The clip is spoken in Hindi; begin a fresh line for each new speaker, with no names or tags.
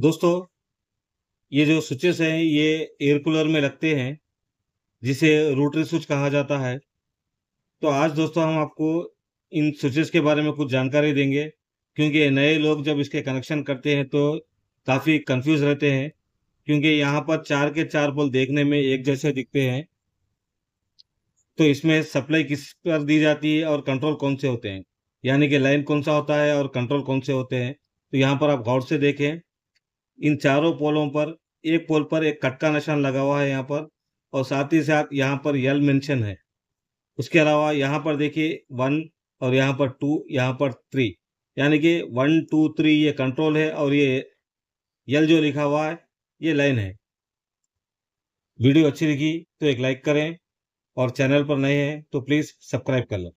दोस्तों ये जो स्विचेस हैं ये एयर कूलर में लगते हैं जिसे रोटरी स्विच कहा जाता है तो आज दोस्तों हम आपको इन स्विचेस के बारे में कुछ जानकारी देंगे क्योंकि नए लोग जब इसके कनेक्शन करते हैं तो काफ़ी कंफ्यूज रहते हैं क्योंकि यहाँ पर चार के चार पोल देखने में एक जैसे दिखते हैं तो इसमें सप्लाई किस पर दी जाती है और कंट्रोल कौन से होते हैं यानी कि लाइन कौन सा होता है और कंट्रोल कौन से होते हैं तो यहाँ पर आप गौर से देखें इन चारों पोलों पर एक पोल पर एक कट का निशान लगा हुआ है यहाँ पर और साथ ही साथ यहाँ पर यल मेंशन है उसके अलावा यहाँ पर देखिए वन और यहाँ पर टू यहाँ पर थ्री यानी कि वन टू थ्री ये कंट्रोल है और ये यल जो लिखा हुआ है ये लाइन है वीडियो अच्छी लगी तो एक लाइक करें और चैनल पर नए हैं तो प्लीज़ सब्सक्राइब कर लें